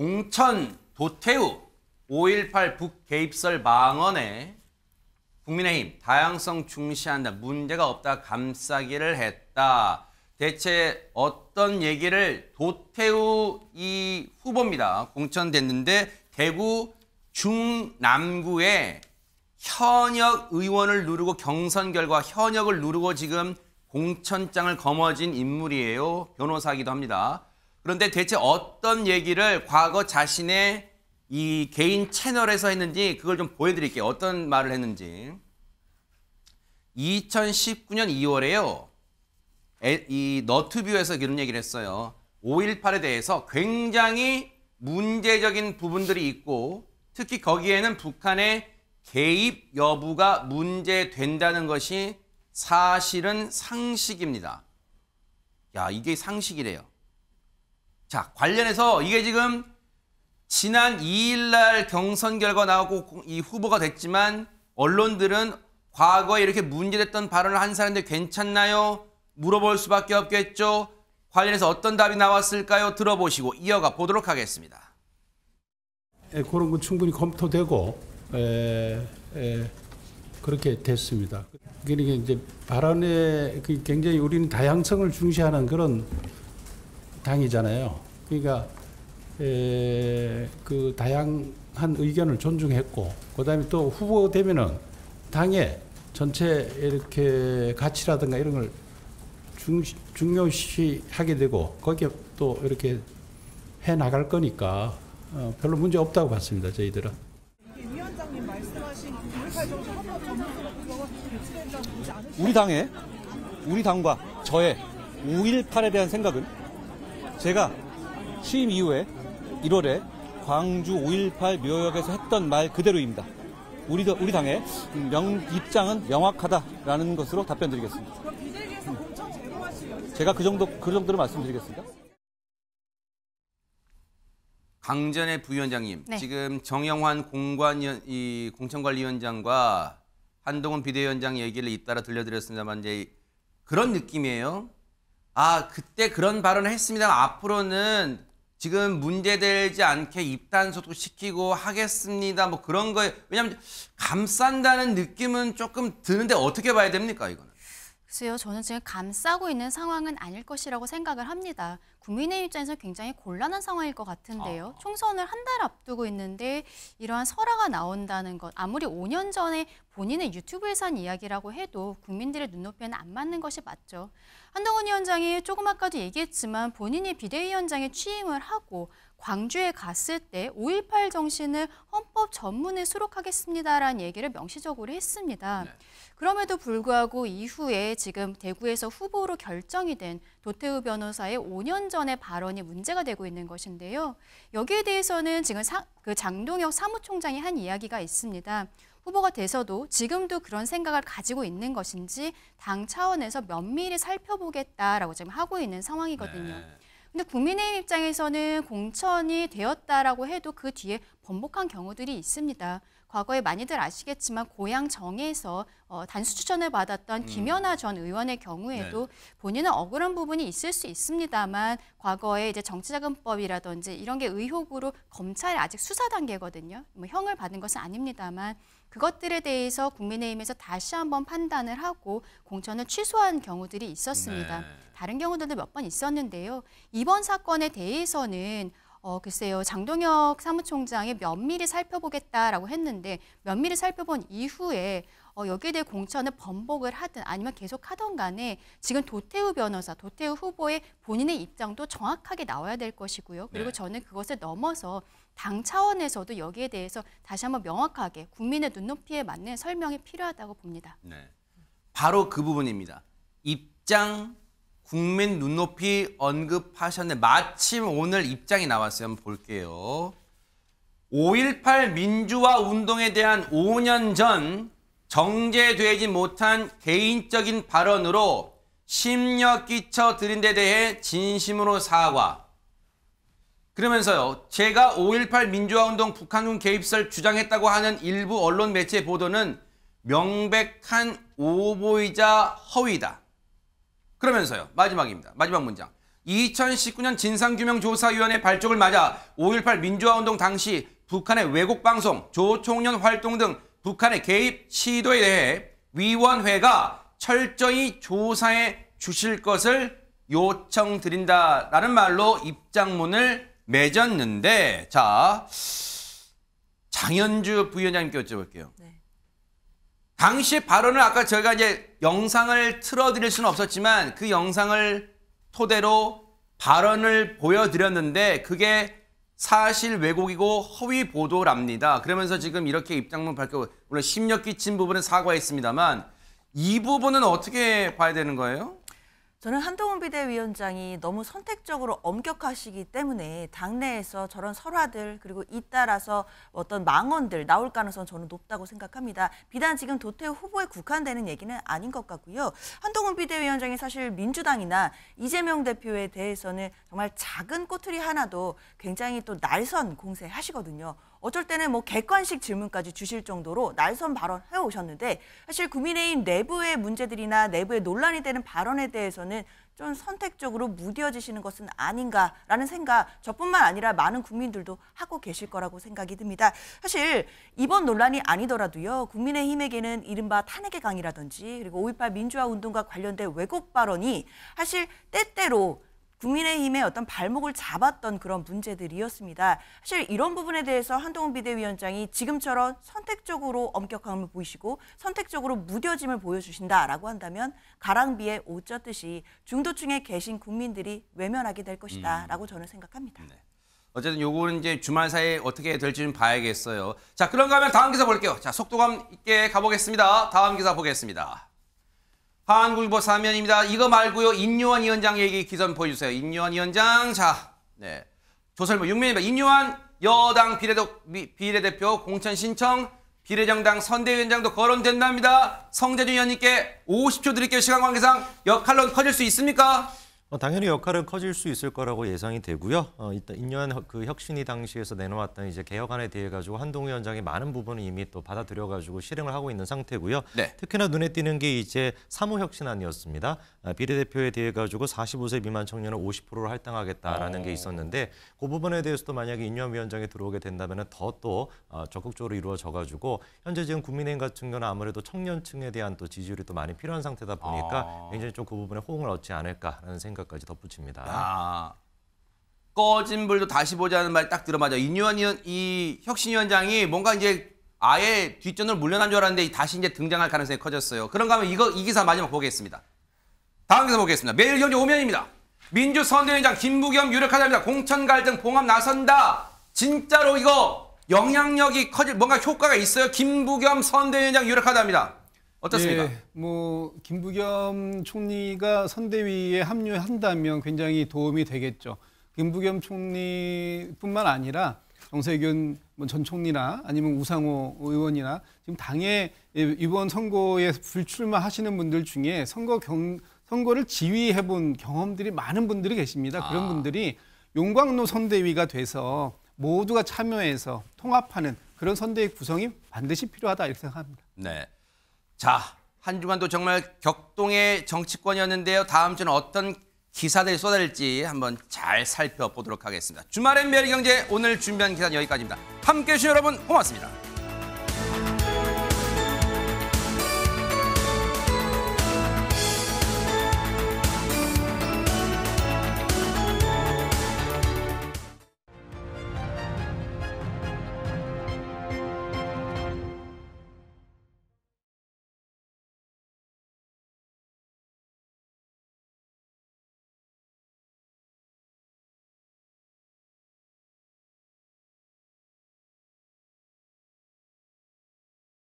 공천 도태우 5.18 북개입설 망언에 국민의힘 다양성 중시한다. 문제가 없다. 감싸기를 했다. 대체 어떤 얘기를 도태우 이 후보입니다. 공천됐는데 대구 중남구에 현역 의원을 누르고 경선 결과 현역을 누르고 지금 공천장을 거머쥔 인물이에요. 변호사기도 합니다. 그런데 대체 어떤 얘기를 과거 자신의 이 개인 채널에서 했는지 그걸 좀 보여드릴게요. 어떤 말을 했는지. 2019년 2월에요. 에, 이너트뷰에서이런 얘기를 했어요. 5.18에 대해서 굉장히 문제적인 부분들이 있고 특히 거기에는 북한의 개입 여부가 문제된다는 것이 사실은 상식입니다. 야, 이게 상식이래요. 자, 관련해서 이게 지금 지난 2일날 경선 결과 나오고 이 후보가 됐지만 언론들은 과거에 이렇게 문제됐던 발언을 한 사람인데 괜찮나요? 물어볼 수밖에 없겠죠. 관련해서 어떤 답이 나왔을까요? 들어보시고 이어가 보도록 하겠습니다. 예, 그런 건 충분히 검토되고 에, 예, 에, 예, 그렇게 됐습니다. 그러니까 이제 발언에 그 굉장히 우리는 다양성을 중시하는 그런 당이잖아요. 그러니까 에, 그 다양한 의견을 존중했고 그다음에 또 후보 되면은 당의 전체 이렇게 가치라든가 이런 걸 중, 중요시하게 되고 거기에 또 이렇게 해 나갈 거니까 어, 별로 문제 없다고 봤습니다 저희들은. 위원장님 말씀하신 그 우리 당의 우리 당과 저의 5.18에 대한 생각은 제가 취임 이후에 1월에 광주 5.18 묘역에서 했던 말 그대로입니다. 우리, 우리 당의 명, 입장은 명확하다라는 것으로 답변 드리겠습니다. 제가 그 정도, 그 정도로 말씀드리겠습니다. 강전의 부위원장님, 네. 지금 정영환 공관 이 공천관리위원장과 한동훈 비대위원장 얘기를 잇따라 들려드렸습니다만 이제 그런 느낌이에요. 아 그때 그런 발언을 했습니다. 앞으로는 지금 문제되지 않게 입단소도 시키고 하겠습니다. 뭐 그런 거에 왜냐하면 감싼다는 느낌은 조금 드는데 어떻게 봐야 됩니까 이거는? 글쎄요, 저는 지금 감싸고 있는 상황은 아닐 것이라고 생각을 합니다. 국민의 입장에서 굉장히 곤란한 상황일 것 같은데요. 아. 총선을 한 달 앞두고 있는데 이러한 설화가 나온다는 것, 아무리 5년 전에 본인의 유튜브에서 한 이야기라고 해도 국민들의 눈높이에는 안 맞는 것이 맞죠. 한동훈 위원장이 조금 아까도 얘기했지만 본인이 비대위원장에 취임을 하고 광주에 갔을 때 5.18 정신을 헌법 전문에 수록하겠습니다라는 얘기를 명시적으로 했습니다. 네. 그럼에도 불구하고 이후에 지금 대구에서 후보로 결정이 된 도태우 변호사의 5년 전의 발언이 문제가 되고 있는 것인데요. 여기에 대해서는 지금 사, 그 장동혁 사무총장이 한 이야기가 있습니다. 후보가 돼서도 지금도 그런 생각을 가지고 있는 것인지 당 차원에서 면밀히 살펴보겠다라고 지금 하고 있는 상황이거든요. 네. 근데 국민의힘 입장에서는 공천이 되었다라고 해도 그 뒤에 번복한 경우들이 있습니다. 과거에 많이들 아시겠지만 고향 정에서 어, 단수 추천을 받았던 음. 김연아 전 의원의 경우에도 네. 본인은 억울한 부분이 있을 수 있습니다만 과거에 이제 정치자금법이라든지 이런 게 의혹으로 검찰 아직 수사 단계거든요. 뭐 형을 받은 것은 아닙니다만 그것들에 대해서 국민의힘에서 다시 한번 판단을 하고 공천을 취소한 경우들이 있었습니다. 네. 다른 경우들도 몇 번 있었는데요. 이번 사건에 대해서는 어, 글쎄요, 장동혁 사무총장이 면밀히 살펴보겠다라고 했는데 면밀히 살펴본 이후에 어, 여기에 대해 공천을 번복을 하든 아니면 계속 하던 간에 지금 도태우 변호사, 도태우 후보의 본인의 입장도 정확하게 나와야 될 것이고요. 그리고 네. 저는 그것을 넘어서 당 차원에서도 여기에 대해서 다시 한번 명확하게 국민의 눈높이에 맞는 설명이 필요하다고 봅니다. 네. 바로 그 부분입니다. 입장 국민 눈높이 언급하셨는데 마침 오늘 입장이 나왔어요. 한번 볼게요. 5.18 민주화 운동에 대한 5년 전 정제되지 못한 개인적인 발언으로 심려 끼쳐 드린 데 대해 진심으로 사과. 그러면서요. 제가 5.18 민주화운동 북한군 개입설 주장했다고 하는 일부 언론 매체 보도는 명백한 오보이자 허위다. 그러면서요. 마지막입니다. 마지막 문장. 2019년 진상규명조사위원회 발족을 맞아 5.18 민주화운동 당시 북한의 외국 방송, 조총련 활동 등 북한의 개입 시도에 대해 위원회가 철저히 조사해 주실 것을 요청드린다라는 말로 입장문을 맺었는데 자 장현주 부위원장님께 여쭤볼게요. 네. 당시 발언을 아까 저희가 이제 영상을 틀어드릴 수는 없었지만 그 영상을 토대로 발언을 보여드렸는데 그게 사실 왜곡이고 허위 보도랍니다. 그러면서 지금 이렇게 입장문 밝혀 물론 심력 끼친 부분은 사과했습니다만 이 부분은 어떻게 봐야 되는 거예요? 저는 한동훈 비대위원장이 너무 선택적으로 엄격하시기 때문에 당내에서 저런 설화들 그리고 잇따라서 어떤 망언들 나올 가능성은 저는 높다고 생각합니다. 비단 지금 도태우 후보에 국한되는 얘기는 아닌 것 같고요. 한동훈 비대위원장이 사실 민주당이나 이재명 대표에 대해서는 정말 작은 꼬투리 하나도 굉장히 또 날선 공세하시거든요. 어쩔 때는 뭐 객관식 질문까지 주실 정도로 날선 발언 해오셨는데 사실 국민의힘 내부의 문제들이나 내부의 논란이 되는 발언에 대해서는 좀 선택적으로 무뎌지시는 것은 아닌가라는 생각 저뿐만 아니라 많은 국민들도 하고 계실 거라고 생각이 듭니다. 사실 이번 논란이 아니더라도요. 국민의힘에게는 이른바 탄핵의 강이라든지 그리고 5.18 민주화 운동과 관련된 왜곡 발언이 사실 때때로 국민의힘의 어떤 발목을 잡았던 그런 문제들이었습니다. 사실 이런 부분에 대해서 한동훈 비대위원장이 지금처럼 선택적으로 엄격함을 보이시고 선택적으로 무뎌짐을 보여주신다라고 한다면 가랑비에 옷 젖듯이 중도층에 계신 국민들이 외면하게 될 것이다라고 음. 저는 생각합니다. 네. 어쨌든 요거는 이제 주말 사이에 어떻게 될지는 봐야겠어요. 자, 그런가 하면 다음 기사 볼게요. 자, 속도감 있게 가보겠습니다. 다음 기사 보겠습니다. 한국일보 사면입니다. 이거 말고요. 임요환 위원장 얘기 기선 보여주세요. 임요환 위원장. 자, 네. 조설모 6명입니다. 임요환 여당 비례도, 비례대표 공천 신청 비례정당 선대위원장도 거론된답니다. 성재준 위원님께 50초 드릴게요. 시간 관계상 역할론 커질 수 있습니까? 어, 당연히 역할은 커질 수 있을 거라고 예상이 되고요. 어, 일단 인연 그 혁신이 당시에서 내놓았던 이제 개혁안에 대해 가지고 한동훈 위원장이 많은 부분을 이미 또 받아들여 가지고 실행을 하고 있는 상태고요. 네. 특히나 눈에 띄는 게 이제 사무 혁신안이었습니다. 아, 비례대표에 대해 가지고 45세 미만 청년을 50%로 할당하겠다라는 오. 게 있었는데 그 부분에 대해서도 만약에 인연 위원장이 들어오게 된다면 더또 어, 아, 적극적으로 이루어져 가지고 현재 지금 국민의힘 같은 경우는 아무래도 청년층에 대한 또 지지율이 또 많이 필요한 상태다 보니까 아. 굉장히 좀 그 부분에 호응을 얻지 않을까라는 생각. 평가까지 덧붙입니다. 아, 꺼진 불도 다시 보자는 말 딱 들어맞아. 이뉴한 이 혁신 위원장이 뭔가 이제 아예 뒷전으로 물려난 줄 알았는데 다시 이제 등장할 가능성이 커졌어요. 그런가 하면 이거 이 기사 마지막 보겠습니다. 다음 기사 보겠습니다. 매일경제 오면입니다. 민주 선대위원장 김부겸 유력하답니다. 공천 갈등 봉합 나선다. 진짜로 이거 영향력이 커질 뭔가 효과가 있어요. 김부겸 선대위원장 유력하답니다. 어떻습니까? 예, 뭐 김부겸 총리가 선대위에 합류한다면 굉장히 도움이 되겠죠. 김부겸 총리뿐만 아니라 정세균 뭐 전 총리나 아니면 우상호 의원이나 지금 당의 이번 선거에 불출마하시는 분들 중에 선거 경 선거를 지휘해본 경험들이 많은 분들이 계십니다. 아. 그런 아. 분들이 용광로 선대위가 돼서 모두가 참여해서 통합하는 그런 선대위 구성이 반드시 필요하다 이렇게 생각합니다. 네. 자, 한주간도 정말 격동의 정치권이었는데요. 다음 주는 어떤 기사들이 쏟아질지 한번 잘 살펴보도록 하겠습니다. 주말엔 매일경제 오늘 준비한 기사는 여기까지입니다. 함께해 주신 여러분 고맙습니다.